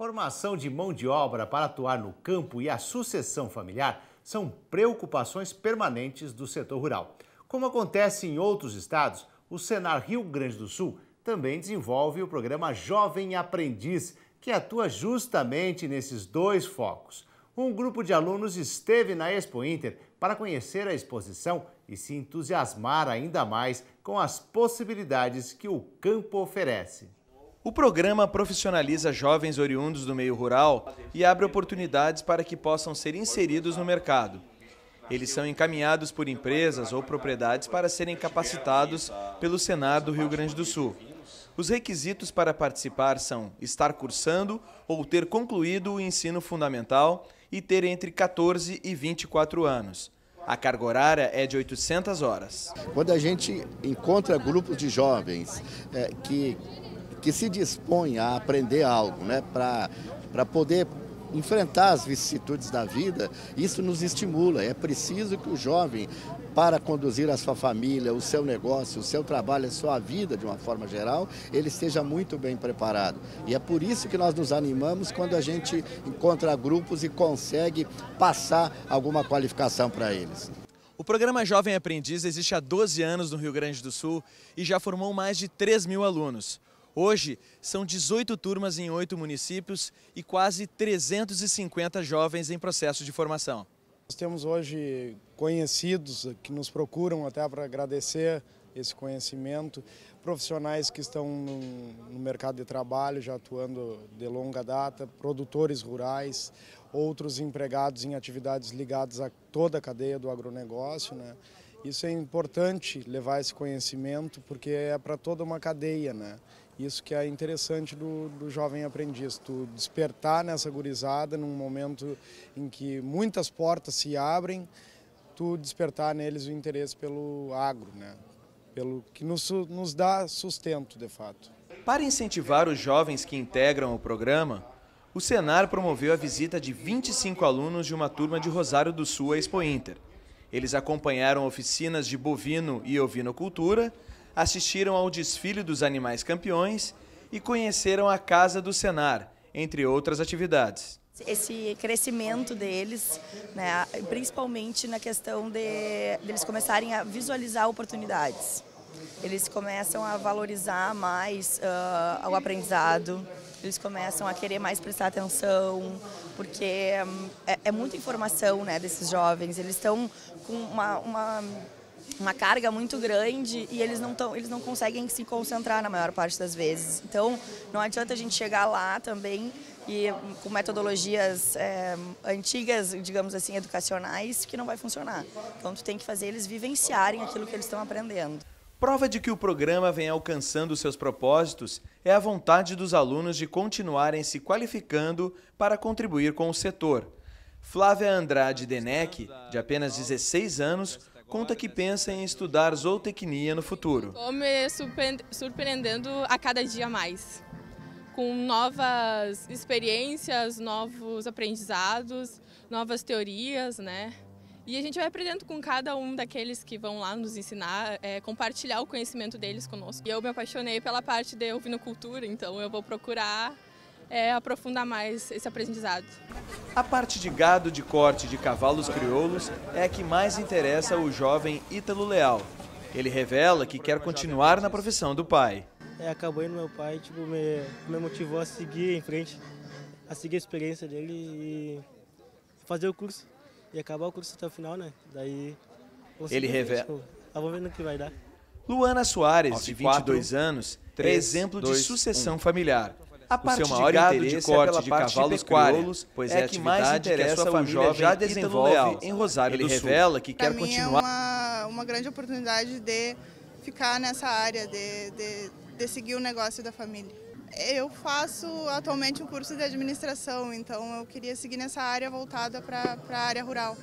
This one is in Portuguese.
Formação de mão de obra para atuar no campo e a sucessão familiar são preocupações permanentes do setor rural. Como acontece em outros estados, o Senar Rio Grande do Sul também desenvolve o programa Jovem Aprendiz, que atua justamente nesses dois focos. Um grupo de alunos esteve na Expo Inter para conhecer a exposição e se entusiasmar ainda mais com as possibilidades que o campo oferece. O programa profissionaliza jovens oriundos do meio rural e abre oportunidades para que possam ser inseridos no mercado. Eles são encaminhados por empresas ou propriedades para serem capacitados pelo Senar do Rio Grande do Sul. Os requisitos para participar são estar cursando ou ter concluído o ensino fundamental e ter entre 14 e 24 anos. A carga horária é de 800 horas. Quando a gente encontra grupos de jovens é, que que se dispõe a aprender algo, né, para poder enfrentar as vicissitudes da vida, isso nos estimula. É preciso que o jovem, para conduzir a sua família, o seu negócio, o seu trabalho, a sua vida de uma forma geral, ele esteja muito bem preparado. E é por isso que nós nos animamos quando a gente encontra grupos e consegue passar alguma qualificação para eles. O programa Jovem Aprendiz existe há 12 anos no Rio Grande do Sul e já formou mais de 3 mil alunos. Hoje, são 18 turmas em oito municípios e quase 350 jovens em processo de formação. Nós temos hoje conhecidos que nos procuram até para agradecer esse conhecimento, profissionais que estão no, mercado de trabalho, já atuando de longa data, produtores rurais, outros empregados em atividades ligadas a toda a cadeia do agronegócio. Né? Isso é importante levar esse conhecimento porque é para toda uma cadeia. Né? Isso que é interessante do, do jovem aprendiz, tu despertar nessa gurizada num momento em que muitas portas se abrem, tu despertar neles o interesse pelo agro, né? pelo que nos, nos dá sustento de fato. Para incentivar os jovens que integram o programa, o Senar promoveu a visita de 25 alunos de uma turma de Rosário do Sul à Expo Inter. Eles acompanharam oficinas de bovino e ovinocultura, assistiram ao desfile dos animais campeões e conheceram a Casa do Senar, entre outras atividades. Esse crescimento deles, né, principalmente na questão de, deles começarem a visualizar oportunidades. Eles começam a valorizar mais uh, o aprendizado, eles começam a querer mais prestar atenção, porque um, é, é, muita informação né, desses jovens. Eles estão com uma, uma uma carga muito grande e eles não tão, eles não conseguem se concentrar na maior parte das vezes. Então, não adianta a gente chegar lá também e com metodologias é, antigas, digamos assim, educacionais, que não vai funcionar. Então, tu tem que fazer eles vivenciarem aquilo que eles estão aprendendo. Prova de que o programa vem alcançando seus propósitos é a vontade dos alunos de continuarem se qualificando para contribuir com o setor. Flávia Andrade Denec, de apenas 16 anos, conta que pensa em estudar zootecnia no futuro. Estou me surpreendendo a cada dia mais, com novas experiências, novos aprendizados, novas teorias, né? E a gente vai aprendendo com cada um daqueles que vão lá nos ensinar, é, compartilhar o conhecimento deles conosco. E eu me apaixonei pela parte de ovinocultura, então eu vou procurar é, aprofundar mais esse aprendizado. A parte de gado de corte de cavalos crioulos é a que mais interessa o jovem Ítalo Leal. Ele revela que quer continuar na profissão do pai. É, acabou indo meu pai, tipo, me, me motivou a seguir em frente, a seguir a experiência dele e fazer o curso. E acabar o curso até o final, né? Daí. Ele revela. Tipo, vamos tá ver no que vai dar. Luana Soares, de 22 anos, é exemplo de sucessão familiar a parte seu maior de gado, interesse é de corte, é de cavalos crioulos, pois é, é a que mais interessa que a sua família já desenvolve em Rosário Ele do Sul. revela que pra quer é continuar... é uma, uma grande oportunidade de ficar nessa área, de, de, de seguir o negócio da família. Eu faço atualmente um curso de administração, então eu queria seguir nessa área voltada para a área rural.